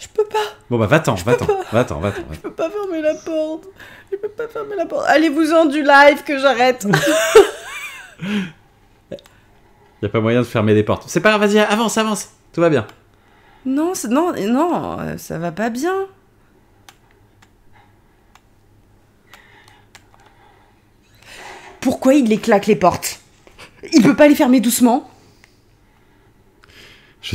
Je peux pas. Bon bah va-t'en, va-t'en, va-t'en, va-t'en. Je peux pas fermer la porte. Je peux pas fermer la porte. Allez-vous-en du live que j'arrête. y a pas moyen de fermer les portes. C'est pas grave, vas-y, avance, avance. Tout va bien. Non, non, non, euh, ça va pas bien. Pourquoi il les claque les portes Il peut pas les fermer doucement